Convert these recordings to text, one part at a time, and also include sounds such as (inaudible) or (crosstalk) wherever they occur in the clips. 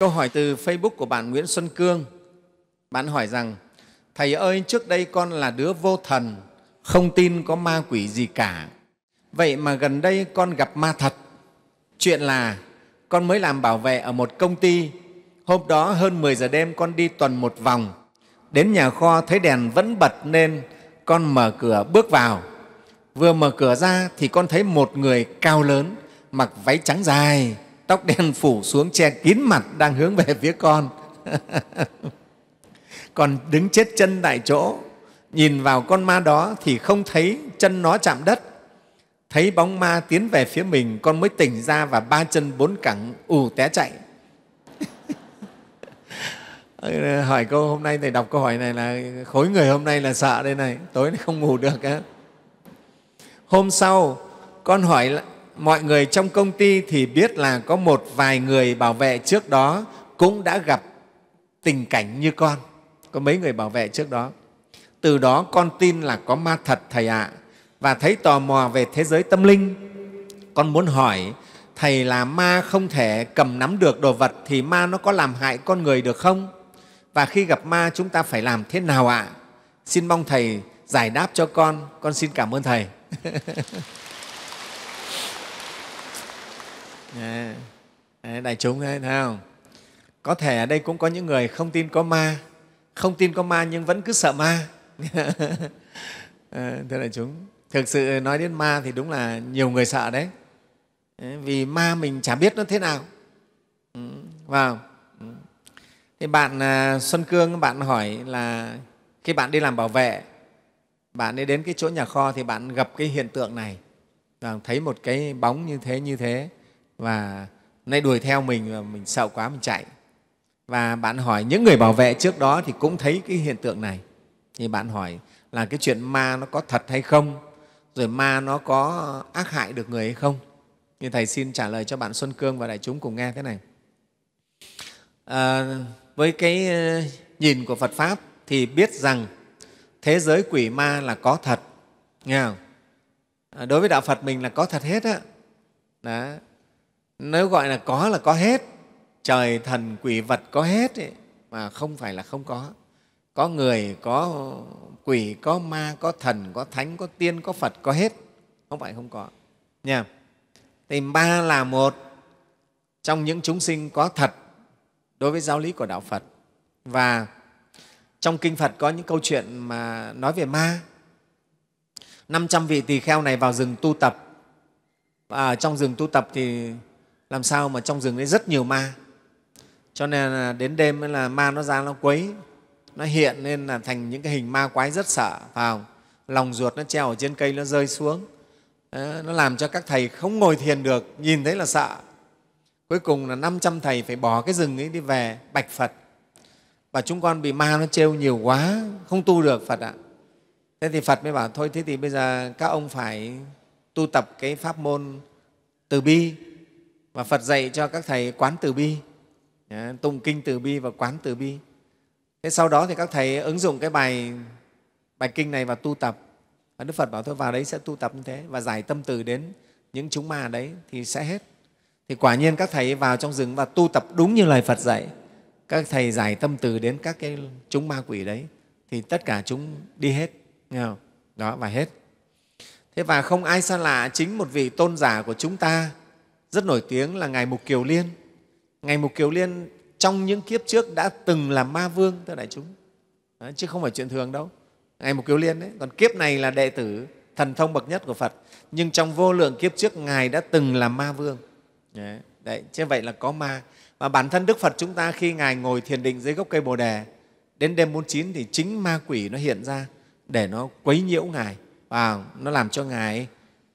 Câu hỏi từ Facebook của bạn Nguyễn Xuân Cương. Bạn hỏi rằng, Thầy ơi, trước đây con là đứa vô thần, không tin có ma quỷ gì cả. Vậy mà gần đây con gặp ma thật. Chuyện là con mới làm bảo vệ ở một công ty. Hôm đó hơn 10 giờ đêm con đi tuần một vòng. Đến nhà kho thấy đèn vẫn bật nên con mở cửa bước vào. Vừa mở cửa ra thì con thấy một người cao lớn, mặc váy trắng dài, tóc đen phủ xuống che kín mặt đang hướng về phía con (laughs) còn đứng chết chân tại chỗ nhìn vào con ma đó thì không thấy chân nó chạm đất thấy bóng ma tiến về phía mình con mới tỉnh ra và ba chân bốn cẳng ù té chạy (laughs) hỏi câu hôm nay thầy đọc câu hỏi này là khối người hôm nay là sợ đây này tối nay không ngủ được á hôm sau con hỏi mọi người trong công ty thì biết là có một vài người bảo vệ trước đó cũng đã gặp tình cảnh như con có mấy người bảo vệ trước đó từ đó con tin là có ma thật thầy ạ à, và thấy tò mò về thế giới tâm linh con muốn hỏi thầy là ma không thể cầm nắm được đồ vật thì ma nó có làm hại con người được không và khi gặp ma chúng ta phải làm thế nào ạ à? xin mong thầy giải đáp cho con con xin cảm ơn thầy (laughs) Dạ. Dạ, đại chúng đấy thấy không có thể ở đây cũng có những người không tin có ma không tin có ma nhưng vẫn cứ sợ ma (laughs) ờ, thưa đại chúng thực sự nói đến ma thì đúng là nhiều người sợ đấy dạ, vì ma mình chả biết nó thế nào ừ, vào wow. Ừ. thì bạn à, xuân cương bạn hỏi là khi bạn đi làm bảo vệ bạn đi đến cái chỗ nhà kho thì bạn gặp cái hiện tượng này thấy một cái bóng như thế như thế và nay đuổi theo mình và mình sợ quá mình chạy và bạn hỏi những người bảo vệ trước đó thì cũng thấy cái hiện tượng này thì bạn hỏi là cái chuyện ma nó có thật hay không rồi ma nó có ác hại được người hay không thì thầy xin trả lời cho bạn xuân cương và đại chúng cùng nghe thế này à, với cái ờ, nhìn của phật pháp thì biết rằng thế giới quỷ ma là có thật nghe không? À, đối với đạo phật mình là có thật hết á đó nếu gọi là có là có hết trời thần quỷ vật có hết ấy, mà không phải là không có có người có quỷ có ma có thần có thánh có tiên có phật có hết không phải không có nha thì ba là một trong những chúng sinh có thật đối với giáo lý của đạo phật và trong kinh phật có những câu chuyện mà nói về ma 500 vị tỳ kheo này vào rừng tu tập và trong rừng tu tập thì làm sao mà trong rừng đấy rất nhiều ma cho nên là đến đêm là ma nó ra nó quấy nó hiện nên là thành những cái hình ma quái rất sợ vào lòng ruột nó treo ở trên cây nó rơi xuống nó làm cho các thầy không ngồi thiền được nhìn thấy là sợ cuối cùng là 500 thầy phải bỏ cái rừng ấy đi về bạch phật và chúng con bị ma nó trêu nhiều quá không tu được phật ạ thế thì phật mới bảo thôi thế thì bây giờ các ông phải tu tập cái pháp môn từ bi và Phật dạy cho các thầy quán từ bi, tụng kinh từ bi và quán từ bi. Thế sau đó thì các thầy ứng dụng cái bài bài kinh này vào tu tập. Và Đức Phật bảo tôi vào đấy sẽ tu tập như thế và giải tâm từ đến những chúng ma đấy thì sẽ hết. Thì quả nhiên các thầy vào trong rừng và tu tập đúng như lời Phật dạy. Các thầy giải tâm từ đến các cái chúng ma quỷ đấy thì tất cả chúng đi hết. Nghe không? Đó, và hết. Thế và không ai xa lạ chính một vị tôn giả của chúng ta rất nổi tiếng là Ngài Mục Kiều Liên. Ngài Mục Kiều Liên trong những kiếp trước đã từng là ma vương, thưa đại chúng, đấy, chứ không phải chuyện thường đâu. Ngài Mục Kiều Liên, đấy. còn kiếp này là đệ tử thần thông bậc nhất của Phật, nhưng trong vô lượng kiếp trước Ngài đã từng là ma vương. Đấy, đấy chứ vậy là có ma. Và bản thân Đức Phật chúng ta khi Ngài ngồi thiền định dưới gốc cây Bồ Đề, đến đêm bốn chín thì chính ma quỷ nó hiện ra để nó quấy nhiễu Ngài và nó làm cho Ngài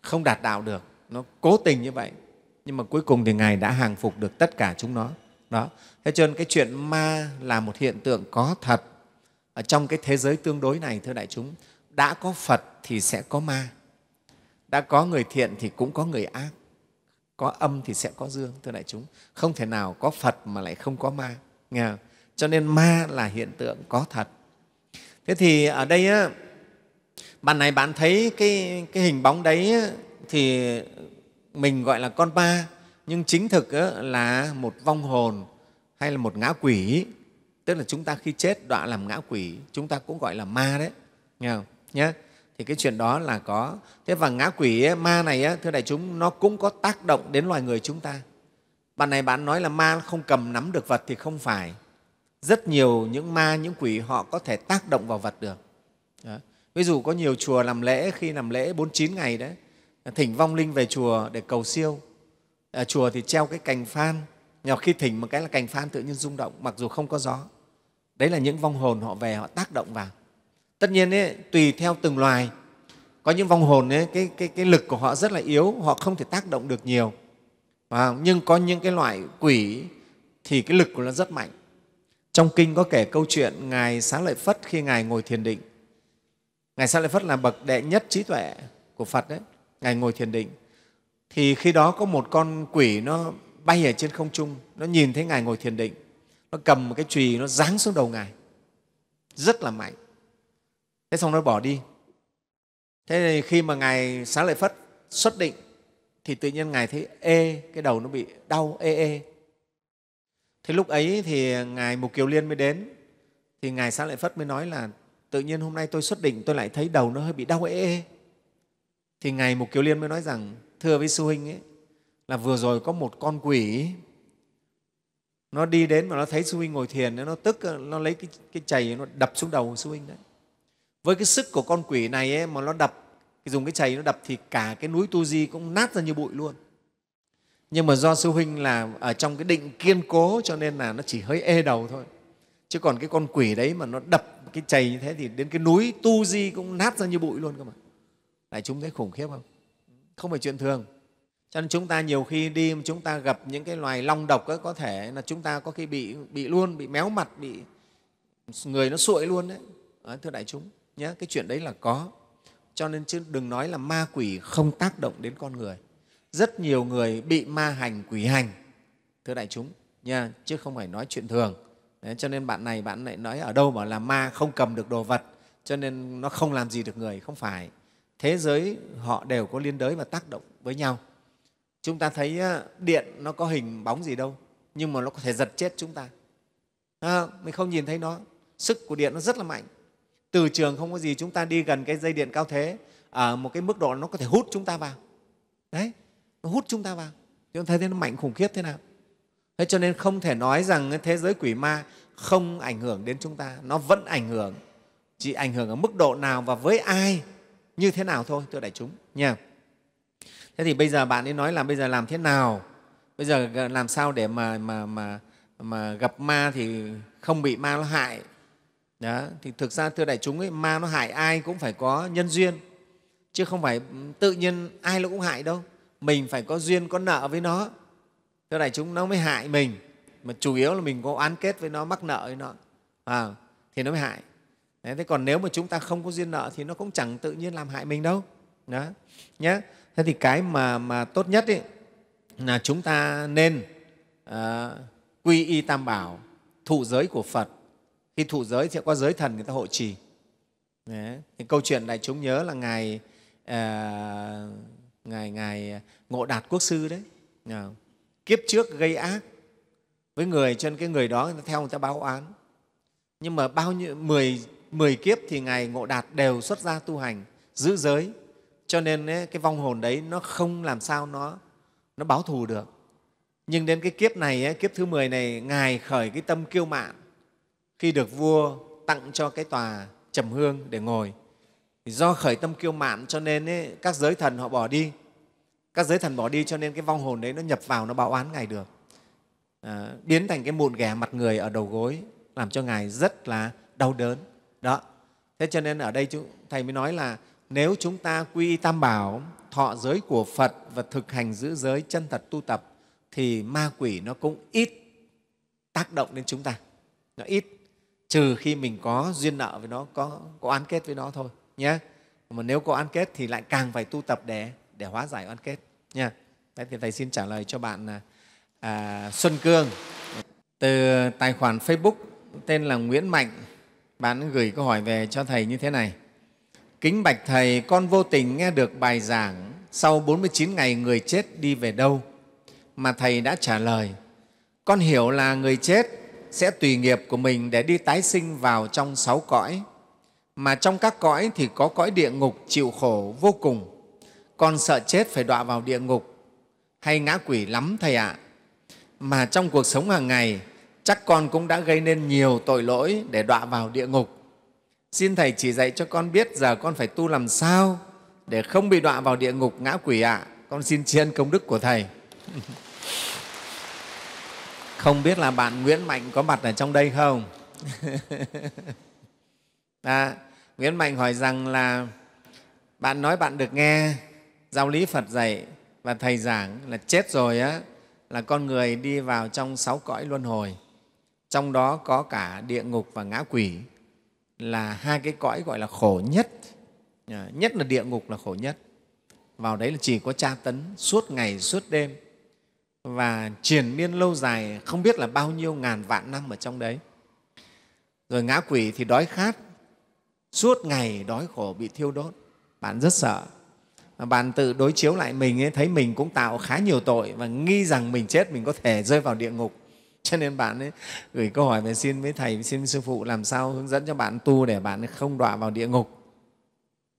không đạt đạo được. Nó cố tình như vậy nhưng mà cuối cùng thì ngài đã hàng phục được tất cả chúng nó đó thế cho nên cái chuyện ma là một hiện tượng có thật ở trong cái thế giới tương đối này thưa đại chúng đã có phật thì sẽ có ma đã có người thiện thì cũng có người ác có âm thì sẽ có dương thưa đại chúng không thể nào có phật mà lại không có ma nghe không? cho nên ma là hiện tượng có thật thế thì ở đây á, bạn này bạn thấy cái, cái hình bóng đấy á, thì mình gọi là con ba nhưng chính thực là một vong hồn hay là một ngã quỷ tức là chúng ta khi chết đọa làm ngã quỷ chúng ta cũng gọi là ma đấy nhá không thì cái chuyện đó là có thế và ngã quỷ ma này thưa đại chúng nó cũng có tác động đến loài người chúng ta bạn này bạn nói là ma không cầm nắm được vật thì không phải rất nhiều những ma những quỷ họ có thể tác động vào vật được ví dụ có nhiều chùa làm lễ khi làm lễ 49 ngày đấy thỉnh vong linh về chùa để cầu siêu ở à, chùa thì treo cái cành phan nhỏ khi thỉnh một cái là cành phan tự nhiên rung động mặc dù không có gió đấy là những vong hồn họ về họ tác động vào tất nhiên ấy, tùy theo từng loài có những vong hồn ấy, cái, cái, cái lực của họ rất là yếu họ không thể tác động được nhiều à, nhưng có những cái loại quỷ thì cái lực của nó rất mạnh trong kinh có kể câu chuyện ngài xá lợi phất khi ngài ngồi thiền định ngài xá lợi phất là bậc đệ nhất trí tuệ của phật đấy Ngài ngồi thiền định. Thì khi đó có một con quỷ nó bay ở trên không trung, nó nhìn thấy Ngài ngồi thiền định. Nó cầm một cái chùy nó giáng xuống đầu Ngài, rất là mạnh. Thế xong nó bỏ đi. Thế thì khi mà Ngài Xá Lợi Phất xuất định thì tự nhiên Ngài thấy ê, cái đầu nó bị đau ê ê. Thế lúc ấy thì Ngài Mục Kiều Liên mới đến, thì Ngài Xá Lợi Phất mới nói là tự nhiên hôm nay tôi xuất định tôi lại thấy đầu nó hơi bị đau ê ê thì ngày Mục Kiều Liên mới nói rằng, thưa với Sư Huynh ấy, là vừa rồi có một con quỷ nó đi đến mà nó thấy sư huynh ngồi thiền nó tức nó lấy cái, cái chày nó đập xuống đầu sư huynh đấy với cái sức của con quỷ này ấy, mà nó đập dùng cái chày nó đập thì cả cái núi tu di cũng nát ra như bụi luôn nhưng mà do sư huynh là ở trong cái định kiên cố cho nên là nó chỉ hơi ê đầu thôi chứ còn cái con quỷ đấy mà nó đập cái chày như thế thì đến cái núi tu di cũng nát ra như bụi luôn cơ mà đại chúng thấy khủng khiếp không không phải chuyện thường cho nên chúng ta nhiều khi đi chúng ta gặp những cái loài long độc ấy, có thể là chúng ta có khi bị bị luôn bị méo mặt bị người nó sụi luôn đấy à, thưa đại chúng nhé cái chuyện đấy là có cho nên chứ đừng nói là ma quỷ không tác động đến con người rất nhiều người bị ma hành quỷ hành thưa đại chúng nha chứ không phải nói chuyện thường đấy, cho nên bạn này bạn lại nói ở đâu bảo là ma không cầm được đồ vật cho nên nó không làm gì được người không phải thế giới họ đều có liên đới và tác động với nhau chúng ta thấy điện nó có hình bóng gì đâu nhưng mà nó có thể giật chết chúng ta à, mình không nhìn thấy nó sức của điện nó rất là mạnh từ trường không có gì chúng ta đi gần cái dây điện cao thế ở à, một cái mức độ nó có thể hút chúng ta vào đấy nó hút chúng ta vào chúng ta thấy thế nó mạnh khủng khiếp thế nào thế cho nên không thể nói rằng thế giới quỷ ma không ảnh hưởng đến chúng ta nó vẫn ảnh hưởng chỉ ảnh hưởng ở mức độ nào và với ai như thế nào thôi, thưa đại chúng. Nha. Thế thì bây giờ bạn ấy nói là bây giờ làm thế nào? Bây giờ làm sao để mà, mà, mà, mà gặp ma thì không bị ma nó hại? Đó. Thì thực ra, thưa đại chúng, ấy, ma nó hại ai cũng phải có nhân duyên, chứ không phải ừ, tự nhiên ai nó cũng hại đâu. Mình phải có duyên, có nợ với nó. Thưa đại chúng, nó mới hại mình, mà chủ yếu là mình có oán kết với nó, mắc nợ với nó, à, thì nó mới hại thế còn nếu mà chúng ta không có duyên nợ thì nó cũng chẳng tự nhiên làm hại mình đâu đó nhé thế thì cái mà mà tốt nhất ấy, là chúng ta nên à, quy y tam bảo thụ giới của phật khi thụ giới thì có giới thần người ta hộ trì Đấy. câu chuyện đại chúng nhớ là ngài à, ngài ngài ngộ đạt quốc sư đấy à, kiếp trước gây ác với người cho nên cái người đó người ta theo người ta báo án, nhưng mà bao nhiêu mười mười kiếp thì Ngài Ngộ Đạt đều xuất gia tu hành, giữ giới. Cho nên ấy, cái vong hồn đấy nó không làm sao nó, nó báo thù được. Nhưng đến cái kiếp này, ấy, kiếp thứ 10 này, Ngài khởi cái tâm kiêu mạn khi được vua tặng cho cái tòa trầm hương để ngồi. do khởi tâm kiêu mạn cho nên ấy, các giới thần họ bỏ đi. Các giới thần bỏ đi cho nên cái vong hồn đấy nó nhập vào, nó báo oán Ngài được. À, biến thành cái mụn ghẻ mặt người ở đầu gối làm cho Ngài rất là đau đớn đó thế cho nên ở đây thầy mới nói là nếu chúng ta quy tam bảo thọ giới của phật và thực hành giữ giới chân thật tu tập thì ma quỷ nó cũng ít tác động đến chúng ta nó ít trừ khi mình có duyên nợ với nó có, có án kết với nó thôi nhé mà nếu có án kết thì lại càng phải tu tập để để hóa giải oan kết nha đấy thì thầy xin trả lời cho bạn à, à, xuân cương từ tài khoản facebook tên là nguyễn mạnh bạn gửi câu hỏi về cho Thầy như thế này. Kính bạch Thầy, con vô tình nghe được bài giảng sau 49 ngày người chết đi về đâu mà Thầy đã trả lời. Con hiểu là người chết sẽ tùy nghiệp của mình để đi tái sinh vào trong sáu cõi, mà trong các cõi thì có cõi địa ngục chịu khổ vô cùng. Con sợ chết phải đọa vào địa ngục hay ngã quỷ lắm Thầy ạ. À. Mà trong cuộc sống hàng ngày, chắc con cũng đã gây nên nhiều tội lỗi để đọa vào địa ngục. Xin Thầy chỉ dạy cho con biết giờ con phải tu làm sao để không bị đọa vào địa ngục ngã quỷ ạ. À. Con xin tri ân công đức của Thầy. (laughs) Không biết là bạn Nguyễn Mạnh có mặt ở trong đây không? (laughs) à, Nguyễn Mạnh hỏi rằng là bạn nói bạn được nghe giáo lý Phật dạy và Thầy giảng là chết rồi á, là con người đi vào trong sáu cõi luân hồi trong đó có cả địa ngục và ngã quỷ là hai cái cõi gọi là khổ nhất nhất là địa ngục là khổ nhất vào đấy là chỉ có tra tấn suốt ngày suốt đêm và triển miên lâu dài không biết là bao nhiêu ngàn vạn năm ở trong đấy rồi ngã quỷ thì đói khát suốt ngày đói khổ bị thiêu đốt bạn rất sợ bạn tự đối chiếu lại mình ấy, thấy mình cũng tạo khá nhiều tội và nghi rằng mình chết mình có thể rơi vào địa ngục cho nên bạn ấy gửi câu hỏi về xin với thầy xin với sư phụ làm sao hướng dẫn cho bạn tu để bạn không đọa vào địa ngục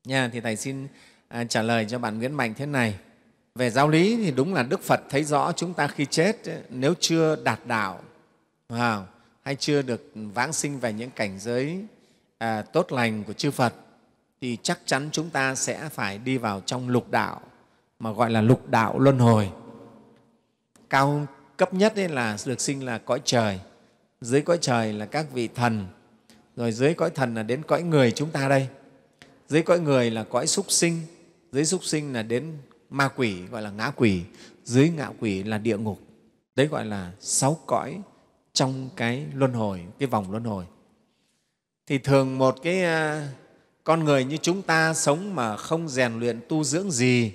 nha thì thầy xin à, trả lời cho bạn nguyễn mạnh thế này về giáo lý thì đúng là đức phật thấy rõ chúng ta khi chết à, nếu chưa đạt đạo wow, hay chưa được vãng sinh về những cảnh giới à, tốt lành của chư phật thì chắc chắn chúng ta sẽ phải đi vào trong lục đạo mà gọi là lục đạo luân hồi cao cấp nhất ấy là được sinh là cõi trời dưới cõi trời là các vị thần rồi dưới cõi thần là đến cõi người chúng ta đây dưới cõi người là cõi súc sinh dưới súc sinh là đến ma quỷ gọi là ngã quỷ dưới ngạ quỷ là địa ngục đấy gọi là sáu cõi trong cái luân hồi cái vòng luân hồi thì thường một cái à, con người như chúng ta sống mà không rèn luyện tu dưỡng gì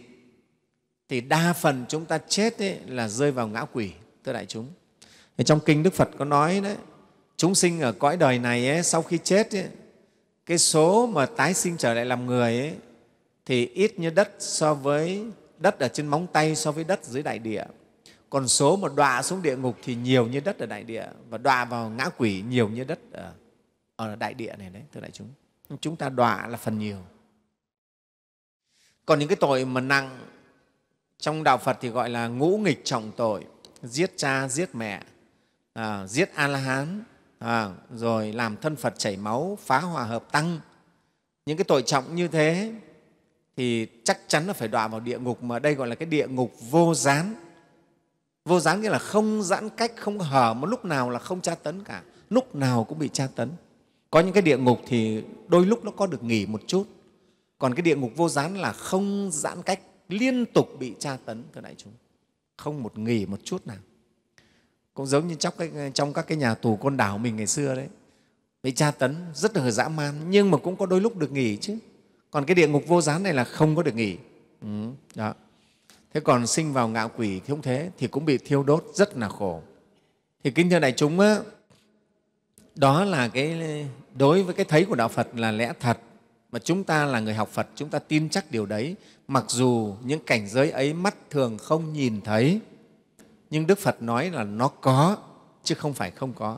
thì đa phần chúng ta chết ấy là rơi vào ngã quỷ tới đại chúng thì trong kinh đức phật có nói đấy chúng sinh ở cõi đời này ấy, sau khi chết ấy, cái số mà tái sinh trở lại làm người ấy, thì ít như đất so với đất ở trên móng tay so với đất dưới đại địa còn số mà đọa xuống địa ngục thì nhiều như đất ở đại địa và đọa vào ngã quỷ nhiều như đất ở, ở đại địa này đấy thưa đại chúng chúng ta đọa là phần nhiều còn những cái tội mà nặng trong đạo phật thì gọi là ngũ nghịch trọng tội giết cha giết mẹ à, giết a la hán à, rồi làm thân phật chảy máu phá hòa hợp tăng những cái tội trọng như thế thì chắc chắn là phải đọa vào địa ngục mà đây gọi là cái địa ngục vô gián vô gián nghĩa là không giãn cách không hở mà lúc nào là không tra tấn cả lúc nào cũng bị tra tấn có những cái địa ngục thì đôi lúc nó có được nghỉ một chút còn cái địa ngục vô gián là không giãn cách liên tục bị tra tấn thưa đại chúng không một nghỉ một chút nào cũng giống như trong các, trong các cái nhà tù côn đảo mình ngày xưa đấy bị tra tấn rất là dã man nhưng mà cũng có đôi lúc được nghỉ chứ còn cái địa ngục vô gián này là không có được nghỉ ừ, đó. thế còn sinh vào ngạo quỷ thì cũng thế thì cũng bị thiêu đốt rất là khổ thì kính thưa đại chúng á, đó là cái đối với cái thấy của đạo phật là lẽ thật mà chúng ta là người học phật chúng ta tin chắc điều đấy mặc dù những cảnh giới ấy mắt thường không nhìn thấy nhưng đức phật nói là nó có chứ không phải không có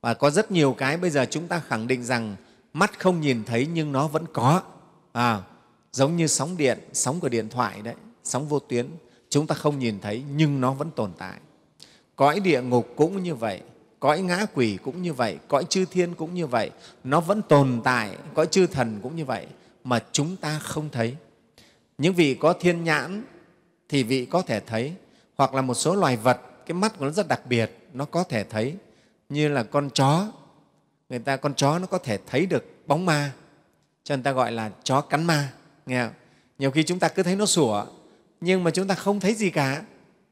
và có rất nhiều cái bây giờ chúng ta khẳng định rằng mắt không nhìn thấy nhưng nó vẫn có à, giống như sóng điện sóng của điện thoại đấy sóng vô tuyến chúng ta không nhìn thấy nhưng nó vẫn tồn tại cõi địa ngục cũng như vậy cõi ngã quỷ cũng như vậy cõi chư thiên cũng như vậy nó vẫn tồn tại cõi chư thần cũng như vậy mà chúng ta không thấy những vị có thiên nhãn thì vị có thể thấy hoặc là một số loài vật cái mắt của nó rất đặc biệt nó có thể thấy như là con chó người ta con chó nó có thể thấy được bóng ma cho người ta gọi là chó cắn ma nghe không? nhiều khi chúng ta cứ thấy nó sủa nhưng mà chúng ta không thấy gì cả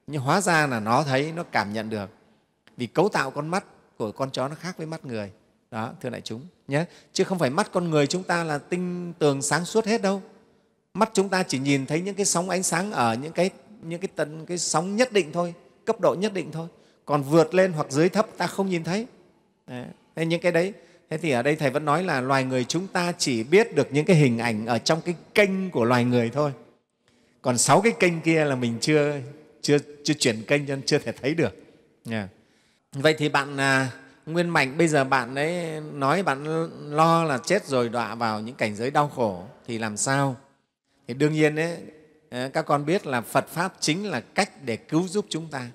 nhưng hóa ra là nó thấy nó cảm nhận được vì cấu tạo con mắt của con chó nó khác với mắt người đó thưa đại chúng nhé chứ không phải mắt con người chúng ta là tinh tường sáng suốt hết đâu mắt chúng ta chỉ nhìn thấy những cái sóng ánh sáng ở những cái những cái tần cái sóng nhất định thôi cấp độ nhất định thôi còn vượt lên hoặc dưới thấp ta không nhìn thấy đấy. Thế những cái đấy thế thì ở đây thầy vẫn nói là loài người chúng ta chỉ biết được những cái hình ảnh ở trong cái kênh của loài người thôi còn sáu cái kênh kia là mình chưa chưa chưa chuyển kênh cho nên chưa thể thấy được yeah. vậy thì bạn à, nguyên mạnh bây giờ bạn ấy nói bạn lo là chết rồi đọa vào những cảnh giới đau khổ thì làm sao thì đương nhiên ấy, ờ, các con biết là Phật Pháp chính là cách để cứu giúp chúng ta.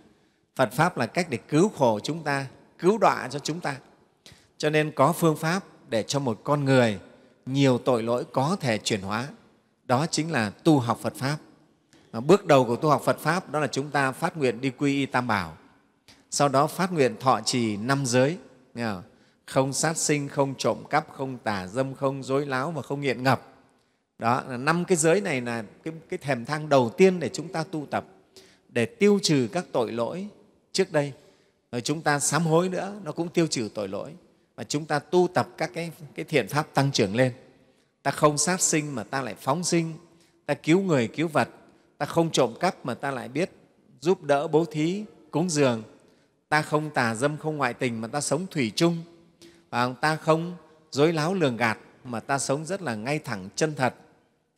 Phật Pháp là cách để cứu khổ chúng ta, cứu đọa cho chúng ta. Cho nên có phương pháp để cho một con người nhiều tội lỗi có thể chuyển hóa. Đó chính là tu học Phật Pháp. Và bước đầu của tu học Phật Pháp đó là chúng ta phát nguyện đi quy y Tam Bảo, sau đó phát nguyện thọ trì năm giới, không? sát sinh, không trộm cắp, không tả dâm, không dối láo và không nghiện ngập đó là năm cái giới này là cái, cái thèm thang đầu tiên để chúng ta tu tập để tiêu trừ các tội lỗi trước đây rồi chúng ta sám hối nữa nó cũng tiêu trừ tội lỗi và chúng ta tu tập các cái, cái thiện pháp tăng trưởng lên ta không sát sinh mà ta lại phóng sinh ta cứu người cứu vật ta không trộm cắp mà ta lại biết giúp đỡ bố thí cúng dường ta không tà dâm không ngoại tình mà ta sống thủy chung và ta không dối láo lường gạt mà ta sống rất là ngay thẳng chân thật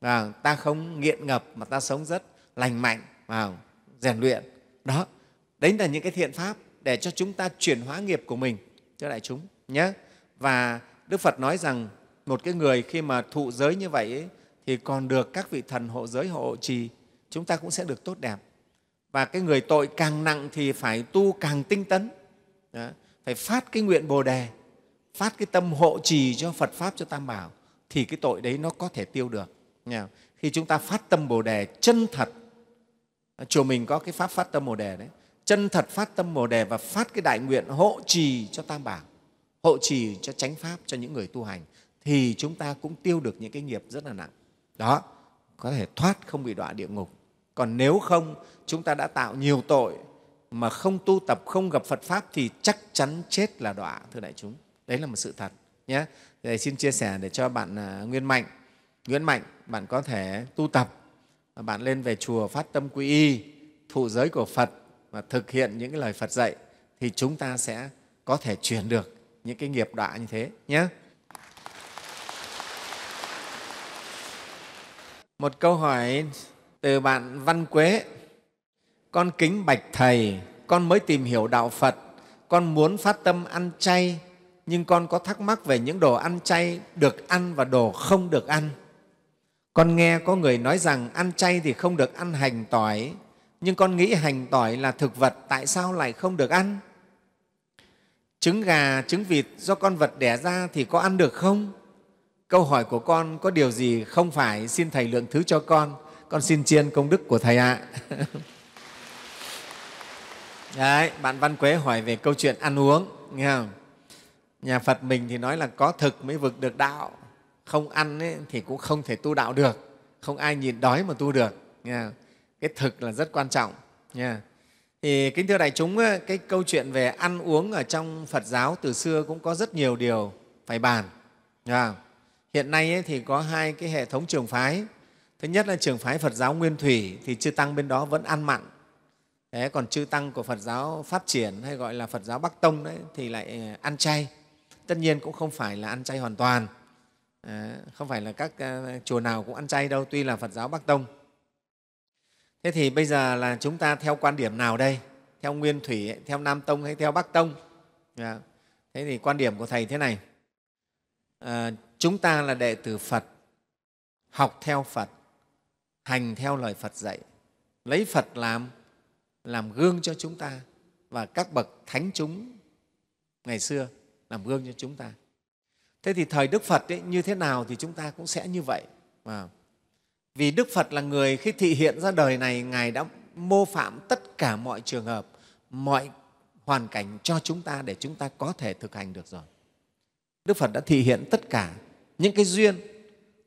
và vâng, ta không nghiện ngập mà ta sống rất lành mạnh và rèn luyện đó đấy là những cái thiện pháp để cho chúng ta chuyển hóa nghiệp của mình cho đại chúng nhé và đức phật nói rằng một cái người khi mà thụ giới như vậy ấy, thì còn được các vị thần hộ giới hộ trì chúng ta cũng sẽ được tốt đẹp và cái người tội càng nặng thì phải tu càng tinh tấn đó. phải phát cái nguyện bồ đề phát cái tâm hộ trì cho phật pháp cho tam bảo thì cái tội đấy nó có thể tiêu được khi chúng ta phát tâm Bồ Đề chân thật, chùa mình có cái pháp phát tâm Bồ Đề đấy, chân thật phát tâm Bồ Đề và phát cái đại nguyện hộ trì cho Tam Bảo, hộ trì cho chánh Pháp, cho những người tu hành, thì chúng ta cũng tiêu được những cái nghiệp rất là nặng. Đó, có thể thoát không bị đọa địa ngục. Còn nếu không, chúng ta đã tạo nhiều tội mà không tu tập, không gặp Phật Pháp thì chắc chắn chết là đọa, thưa đại chúng. Đấy là một sự thật nhé. Để xin chia sẻ để cho bạn à, Nguyên Mạnh. Nguyễn Mạnh bạn có thể tu tập bạn lên về chùa phát tâm quy y thụ giới của phật và thực hiện những cái lời phật dạy thì chúng ta sẽ có thể chuyển được những cái nghiệp đọa như thế nhé một câu hỏi từ bạn văn quế con kính bạch thầy con mới tìm hiểu đạo phật con muốn phát tâm ăn chay nhưng con có thắc mắc về những đồ ăn chay được ăn và đồ không được ăn con nghe có người nói rằng ăn chay thì không được ăn hành tỏi, nhưng con nghĩ hành tỏi là thực vật, tại sao lại không được ăn? Trứng gà, trứng vịt do con vật đẻ ra thì có ăn được không? Câu hỏi của con có điều gì không phải, xin Thầy lượng thứ cho con. Con xin chiên công đức của Thầy ạ. À. (laughs) Đấy, bạn Văn Quế hỏi về câu chuyện ăn uống, nghe không? Nhà Phật mình thì nói là có thực mới vực được đạo, không ăn ấy, thì cũng không thể tu đạo được không ai nhìn đói mà tu được nha. cái thực là rất quan trọng nha. thì kính thưa đại chúng cái câu chuyện về ăn uống ở trong phật giáo từ xưa cũng có rất nhiều điều phải bàn nha. hiện nay thì có hai cái hệ thống trường phái thứ nhất là trường phái phật giáo nguyên thủy thì chư tăng bên đó vẫn ăn mặn Thế còn chư tăng của Phật giáo phát triển hay gọi là Phật giáo Bắc Tông đấy thì lại ờ, ăn chay. Tất nhiên cũng không phải là ăn chay hoàn toàn Ờ, không phải là các ờ, chùa nào cũng ăn chay đâu tuy là phật giáo bắc tông thế thì bây giờ là chúng ta theo quan điểm nào đây theo nguyên thủy theo nam tông hay theo bắc tông dạ. thế thì quan điểm của thầy thế này ờ, chúng ta là đệ tử phật học theo phật hành theo lời phật dạy lấy phật làm làm gương cho chúng ta và các bậc thánh chúng ngày xưa làm gương cho chúng ta thế thì thời đức phật ấy, như thế nào thì chúng ta cũng sẽ như vậy à. vì đức phật là người khi thị hiện ra đời này ngài đã mô phạm tất cả mọi trường hợp mọi hoàn cảnh cho chúng ta để chúng ta có thể thực hành được rồi đức phật đã thị hiện tất cả những cái duyên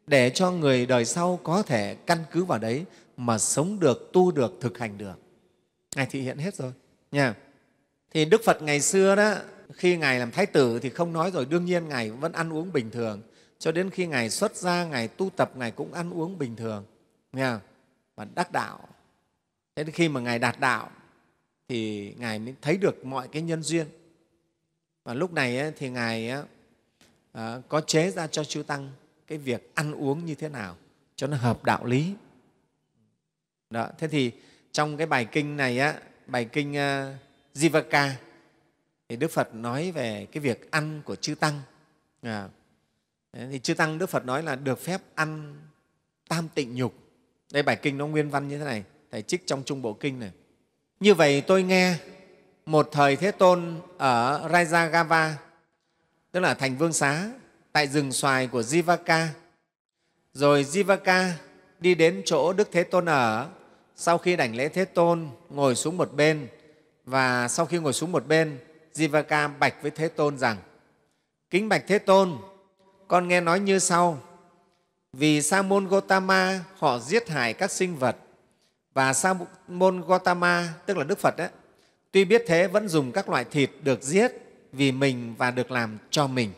để cho người đời sau có thể căn cứ vào đấy mà sống được tu được thực hành được ngài thị hiện hết rồi nha thì đức phật ngày xưa đó khi ngài làm thái tử thì không nói rồi đương nhiên ngài vẫn ăn uống bình thường cho đến khi ngài xuất gia ngài tu tập ngài cũng ăn uống bình thường nghe và đắc đạo thế đến khi mà ngài đạt đạo thì ngài mới thấy được mọi cái nhân duyên và lúc này ấy, thì ngài ấy, à, có chế ra cho chư tăng cái việc ăn uống như thế nào cho nó hợp đạo lý đó thế thì trong cái bài kinh này á bài kinh uh, à, jivaka thì đức phật nói về cái việc ăn của chư tăng à, thì chư tăng đức phật nói là được phép ăn tam tịnh nhục đây bài kinh nó nguyên văn như thế này thầy trích trong trung bộ kinh này như vậy tôi nghe một thời thế tôn ở rajagava tức là thành vương xá tại rừng xoài của jivaka rồi jivaka đi đến chỗ đức thế tôn ở sau khi đảnh lễ thế tôn ngồi xuống một bên và sau khi ngồi xuống một bên Jivaka bạch với Thế Tôn rằng, Kính bạch Thế Tôn, con nghe nói như sau, vì sa môn Gotama họ giết hại các sinh vật và sa môn Gotama, tức là Đức Phật, ấy, tuy biết thế vẫn dùng các loại thịt được giết vì mình và được làm cho mình.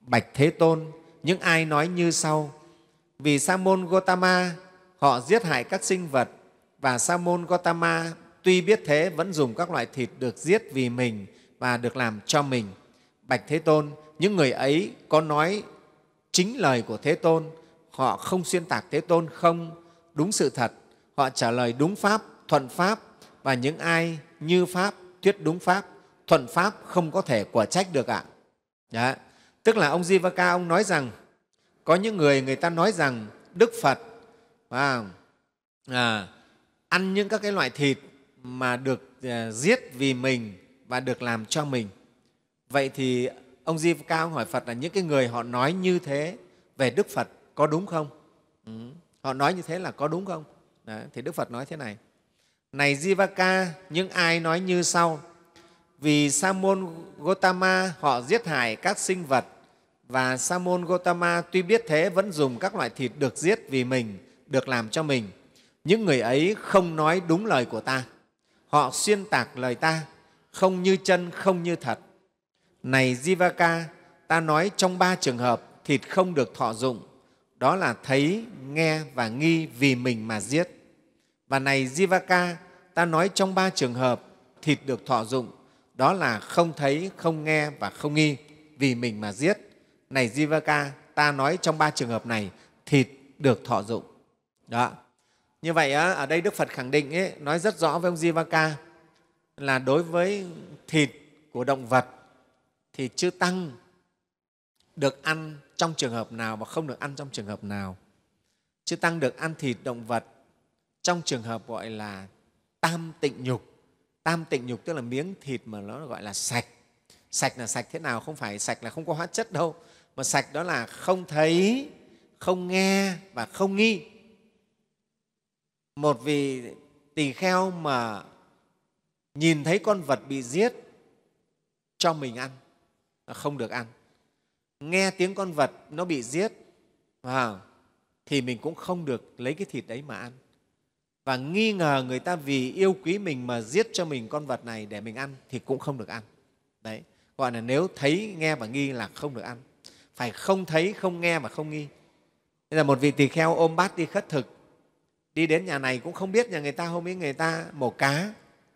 Bạch Thế Tôn, những ai nói như sau, vì sa môn Gotama họ giết hại các sinh vật và sa môn Gotama tuy biết thế vẫn dùng các loại thịt được giết vì mình và được làm cho mình. Bạch Thế Tôn, những người ấy có nói chính lời của Thế Tôn, họ không xuyên tạc Thế Tôn không, đúng sự thật, họ trả lời đúng Pháp, thuận Pháp và những ai như Pháp, thuyết đúng Pháp, thuận Pháp không có thể quả trách được ạ. Đó. Dạ, tức là ông Jivaka ông nói rằng có những người người ta nói rằng Đức Phật à, ăn những các cái loại thịt mà được à, giết vì mình và được làm cho mình. Vậy thì ông Di Cao hỏi Phật là những cái người họ nói như thế về Đức Phật có đúng không? Ừ. Họ nói như thế là có đúng không? Đấy, thì Đức Phật nói thế này. Này Jivaka, những ai nói như sau, vì Sa môn Gotama họ giết hại các sinh vật và Sa môn Gotama tuy biết thế vẫn dùng các loại thịt được giết vì mình, được làm cho mình. Những người ấy không nói đúng lời của ta. Họ xuyên tạc lời ta không như chân, không như thật. Này Jivaka, ta nói trong ba trường hợp thịt không được thọ dụng, đó là thấy, nghe và nghi vì mình mà giết. Và này Jivaka, ta nói trong ba trường hợp thịt được thọ dụng, đó là không thấy, không nghe và không nghi vì mình mà giết. Này Jivaka, ta nói trong ba trường hợp này thịt được thọ dụng. Đó. Như vậy, ở đây Đức Phật khẳng định, ấy, nói rất rõ với ông Jivaka, là đối với thịt của động vật thì chư tăng được ăn trong trường hợp nào và không được ăn trong trường hợp nào chư tăng được ăn thịt động vật trong trường hợp gọi là tam tịnh nhục tam tịnh nhục tức là miếng thịt mà nó gọi là sạch sạch là sạch thế nào không phải sạch là không có hóa chất đâu mà sạch đó là không thấy không nghe và không nghi một vị tỳ kheo mà nhìn thấy con vật bị giết cho mình ăn không được ăn nghe tiếng con vật nó bị giết à, thì mình cũng không được lấy cái thịt đấy mà ăn và nghi ngờ người ta vì yêu quý mình mà giết cho mình con vật này để mình ăn thì cũng không được ăn đấy gọi là nếu thấy nghe và nghi là không được ăn phải không thấy không nghe mà không nghi nên là một vị tỳ kheo ôm bát đi khất thực đi đến nhà này cũng không biết nhà người ta hôm ấy người ta mổ cá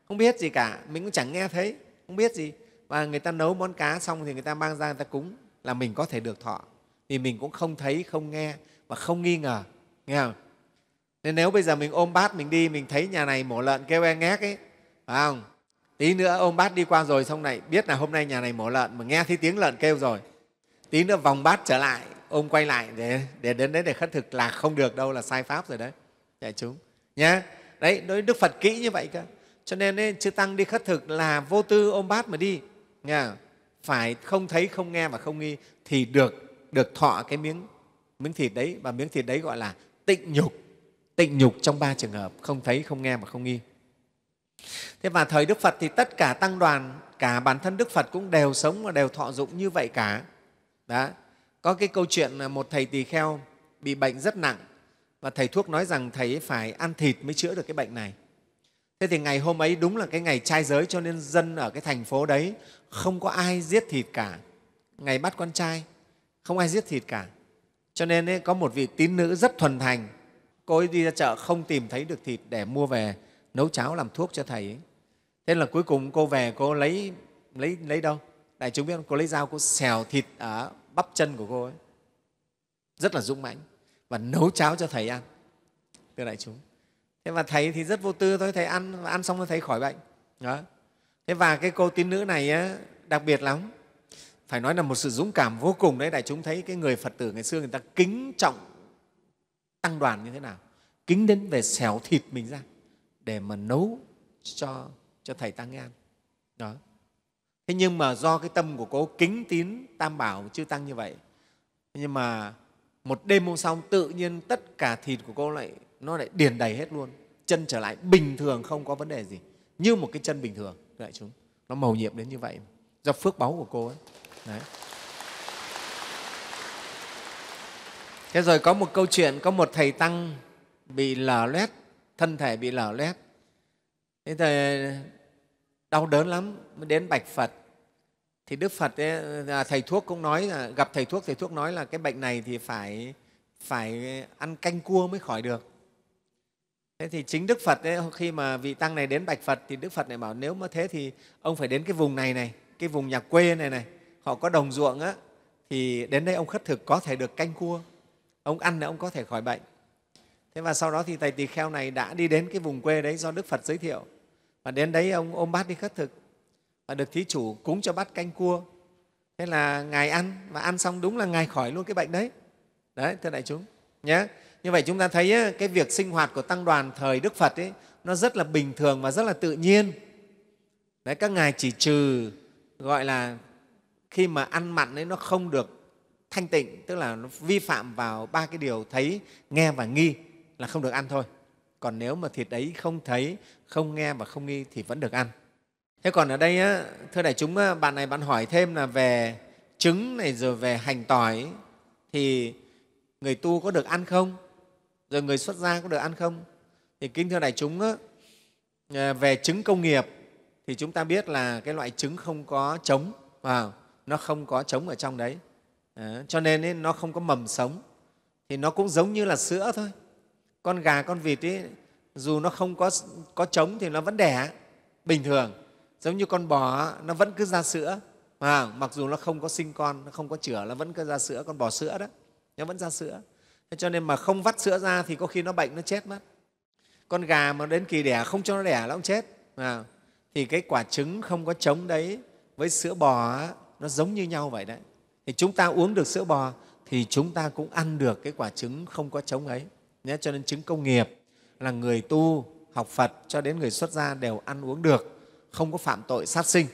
không biết gì cả mình cũng chẳng nghe thấy không biết gì và người ta nấu món cá xong thì người ta mang ra người ta cúng là mình có thể được thọ vì mình cũng không thấy không nghe và không nghi ngờ nghe không nên nếu bây giờ mình ôm bát mình đi mình thấy nhà này mổ lợn kêu e ngác ấy phải không tí nữa ôm bát đi qua rồi xong này biết là hôm nay nhà này mổ lợn mà nghe thấy tiếng lợn kêu rồi tí nữa vòng bát trở lại ôm quay lại để, để đến đấy để khất thực là không được đâu là sai pháp rồi đấy đại chúng nhá đấy đối đức phật kỹ như vậy cơ cho nên ấy, chư tăng đi khất thực là vô tư ôm bát mà đi nha, phải không thấy không nghe và không nghi thì được được thọ cái miếng miếng thịt đấy và miếng thịt đấy gọi là tịnh nhục tịnh nhục trong ba trường hợp không thấy không nghe và không nghi thế và thời đức phật thì tất cả tăng đoàn cả bản thân đức phật cũng đều sống và đều thọ dụng như vậy cả đó có cái câu chuyện là một thầy tỳ kheo bị bệnh rất nặng và thầy thuốc nói rằng thầy phải ăn thịt mới chữa được cái bệnh này thế thì ngày hôm ấy đúng là cái ngày trai giới cho nên dân ở cái thành phố đấy không có ai giết thịt cả ngày bắt con trai không ai giết thịt cả cho nên ấy, có một vị tín nữ rất thuần thành cô ấy đi ra chợ không tìm thấy được thịt để mua về nấu cháo làm thuốc cho thầy ấy. thế là cuối cùng cô về cô lấy lấy lấy đâu đại chúng biết không? cô lấy dao cô xèo thịt ở bắp chân của cô ấy rất là dũng mãnh và nấu cháo cho thầy ăn thưa đại chúng thế mà thầy thì rất vô tư thôi thầy ăn ăn xong là thầy khỏi bệnh đó. thế và cái cô tín nữ này á, đặc biệt lắm phải nói là một sự dũng cảm vô cùng đấy đại chúng thấy cái người phật tử ngày xưa người ta kính trọng tăng đoàn như thế nào kính đến về xẻo thịt mình ra để mà nấu cho cho thầy tăng ăn đó thế nhưng mà do cái tâm của cô kính tín tam bảo chưa tăng như vậy nhưng mà một đêm hôm sau tự nhiên tất cả thịt của cô lại nó lại điền đầy hết luôn chân trở lại bình thường không có vấn đề gì như một cái chân bình thường đại chúng nó màu nhiệm đến như vậy do phước báu của cô ấy Đấy. thế rồi có một câu chuyện có một thầy tăng bị lở loét thân thể bị lở loét thế thì đau đớn lắm mới đến bạch phật thì đức phật ấy, à, thầy thuốc cũng nói là gặp thầy thuốc thầy thuốc nói là cái bệnh này thì phải phải ăn canh cua mới khỏi được thế thì chính đức phật ấy, khi mà vị tăng này đến bạch phật thì đức phật này bảo nếu mà thế thì ông phải đến cái vùng này này cái vùng nhà quê này này họ có đồng ruộng á thì đến đây ông khất thực có thể được canh cua ông ăn là ông có thể khỏi bệnh thế và sau đó thì thầy tỳ kheo này đã đi đến cái vùng quê đấy do đức phật giới thiệu và đến đấy ông ôm bát đi khất thực và được thí chủ cúng cho bát canh cua thế là ngài ăn và ăn xong đúng là ngài khỏi luôn cái bệnh đấy đấy thưa đại chúng nhé như vậy chúng ta thấy ấy, cái việc sinh hoạt của tăng đoàn thời đức phật ấy, nó rất là bình thường và rất là tự nhiên đấy các ngài chỉ trừ gọi là khi mà ăn mặn ấy nó không được thanh tịnh tức là nó vi phạm vào ba cái điều thấy nghe và nghi là không được ăn thôi còn nếu mà thịt ấy không thấy không nghe và không nghi thì vẫn được ăn thế còn ở đây á, thưa đại chúng bạn này bạn hỏi thêm là về trứng này rồi về hành tỏi thì người tu có được ăn không rồi người xuất gia có được ăn không thì kính thưa đại chúng à, về trứng công nghiệp thì chúng ta biết là cái loại trứng không có trống vào nó không có trống ở trong đấy à, cho nên ấy, nó không có mầm sống thì nó cũng giống như là sữa thôi con gà con vịt ấy, dù nó không có có trống thì nó vẫn đẻ bình thường giống như con bò nó vẫn cứ ra sữa à, mặc dù nó không có sinh con nó không có chửa nó vẫn cứ ra sữa con bò sữa đó nó vẫn ra sữa cho nên mà không vắt sữa ra thì có khi nó bệnh nó chết mất con gà mà đến kỳ đẻ không cho nó đẻ nó cũng chết à, thì cái quả trứng không có trống đấy với sữa bò nó giống như nhau vậy đấy thì chúng ta uống được sữa bò thì chúng ta cũng ăn được cái quả trứng không có trống ấy nhé cho nên trứng công nghiệp là người tu học phật cho đến người xuất gia đều ăn uống được không có phạm tội sát sinh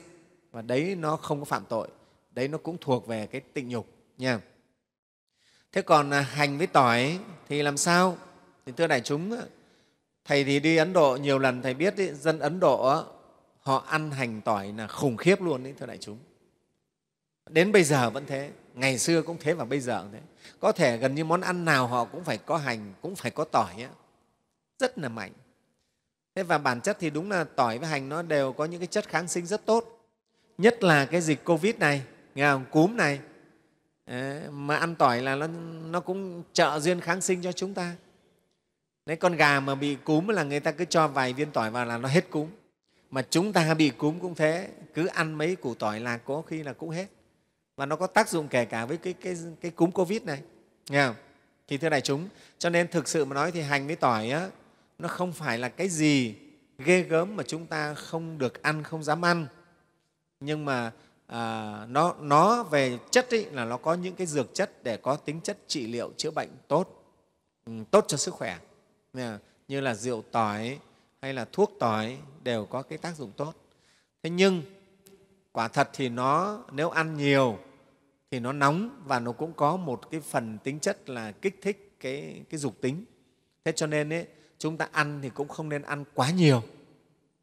và đấy nó không có phạm tội đấy nó cũng thuộc về cái tịnh nhục nha thế còn à, hành với tỏi thì làm sao thì thưa đại chúng thầy thì đi ấn độ nhiều lần thầy biết ý, dân ấn độ họ ăn hành tỏi là khủng khiếp luôn đấy thưa đại chúng đến bây giờ vẫn thế ngày xưa cũng thế và bây giờ cũng thế có thể gần như món ăn nào họ cũng phải có hành cũng phải có tỏi ấy. rất là mạnh thế và bản chất thì đúng là tỏi với hành nó đều có những cái chất kháng sinh rất tốt nhất là cái dịch covid này nghe không cúm này mà ăn tỏi là nó, nó cũng trợ duyên kháng sinh cho chúng ta Đấy, con gà mà bị cúm là người ta cứ cho vài viên tỏi vào là nó hết cúm mà chúng ta bị cúm cũng thế cứ ăn mấy củ tỏi là có khi là cũng hết và nó có tác dụng kể cả với cái, cái, cái cúm covid này nghe không? thì thưa đại chúng cho nên thực sự mà nói thì hành với tỏi á, nó không phải là cái gì ghê gớm mà chúng ta không được ăn không dám ăn nhưng mà à, nó, nó về chất ý, là nó có những cái dược chất để có tính chất trị liệu chữa bệnh tốt ừ, tốt cho sức khỏe như là rượu tỏi hay là thuốc tỏi đều có cái tác dụng tốt thế nhưng quả thật thì nó nếu ăn nhiều thì nó nóng và nó cũng có một cái phần tính chất là kích thích cái, cái dục tính thế cho nên ấy, chúng ta ăn thì cũng không nên ăn quá nhiều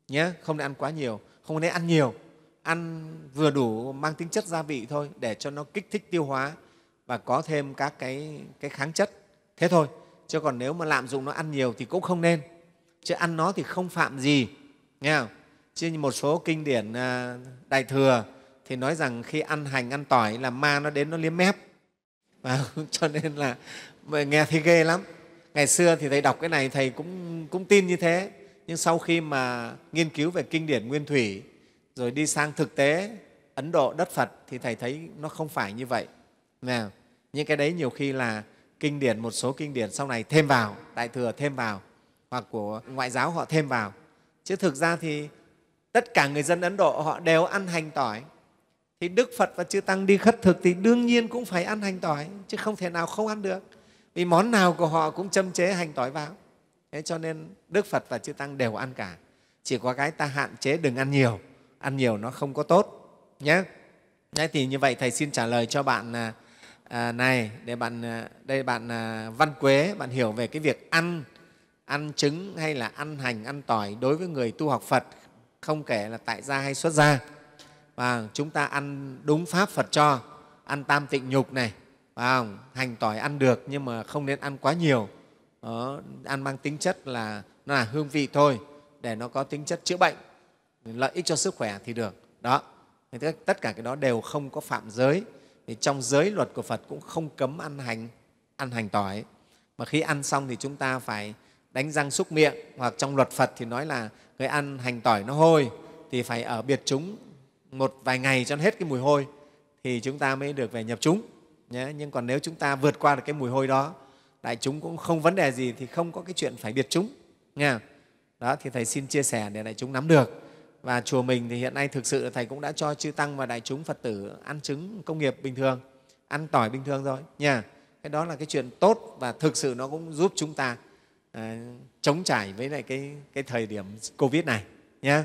nhé không nên ăn quá nhiều không nên ăn nhiều ăn vừa đủ mang tính chất gia vị thôi để cho nó kích thích tiêu hóa và có thêm các cái, cái kháng chất thế thôi chứ còn nếu mà lạm dụng nó ăn nhiều thì cũng không nên chứ ăn nó thì không phạm gì nghe không? chứ một số kinh điển à, đại thừa thì nói rằng khi ăn hành ăn tỏi là ma nó đến nó liếm mép và (laughs) cho nên là nghe thấy ghê lắm ngày xưa thì thầy đọc cái này thầy cũng cũng tin như thế nhưng sau khi mà nghiên cứu về kinh điển nguyên thủy rồi đi sang thực tế ấn độ đất phật thì thầy thấy nó không phải như vậy nào những cái đấy nhiều khi là kinh điển một số kinh điển sau này thêm vào đại thừa thêm vào hoặc của ngoại giáo họ thêm vào chứ thực ra thì tất cả người dân ấn độ họ đều ăn hành tỏi thì đức phật và chư tăng đi khất thực thì đương nhiên cũng phải ăn hành tỏi chứ không thể nào không ăn được vì món nào của họ cũng châm chế hành tỏi vào thế cho nên đức phật và chư tăng đều ăn cả chỉ có cái ta hạn chế đừng ăn nhiều ăn nhiều nó không có tốt nhé thì như vậy thầy xin trả lời cho bạn à, à, này để bạn à, đây bạn Văn Quế bạn hiểu về cái việc ăn ăn trứng hay là ăn hành ăn tỏi đối với người tu học Phật không kể là tại gia hay xuất gia và chúng ta ăn đúng pháp Phật cho ăn tam tịnh nhục này không? hành tỏi ăn được nhưng mà không nên ăn quá nhiều đó, ăn mang tính chất là nó là hương vị thôi để nó có tính chất chữa bệnh lợi ích cho sức khỏe thì được đó tất cả cái đó đều không có phạm giới thì trong giới luật của phật cũng không cấm ăn hành ăn hành tỏi mà khi ăn xong thì chúng ta phải đánh răng xúc miệng hoặc trong luật phật thì nói là người ăn hành tỏi nó hôi thì phải ở biệt chúng một vài ngày cho hết cái mùi hôi thì chúng ta mới được về nhập chúng nhé. nhưng còn nếu chúng ta vượt qua được cái mùi hôi đó đại chúng cũng không vấn đề gì thì không có cái chuyện phải biệt chúng nha đó thì thầy xin chia sẻ để đại chúng nắm được và chùa mình thì hiện nay thực sự thầy cũng đã cho chư tăng và đại chúng phật tử ăn trứng công nghiệp bình thường ăn tỏi bình thường rồi nha cái đó là cái chuyện tốt và thực sự nó cũng giúp chúng ta à, chống trải với lại cái, cái thời điểm covid này nhé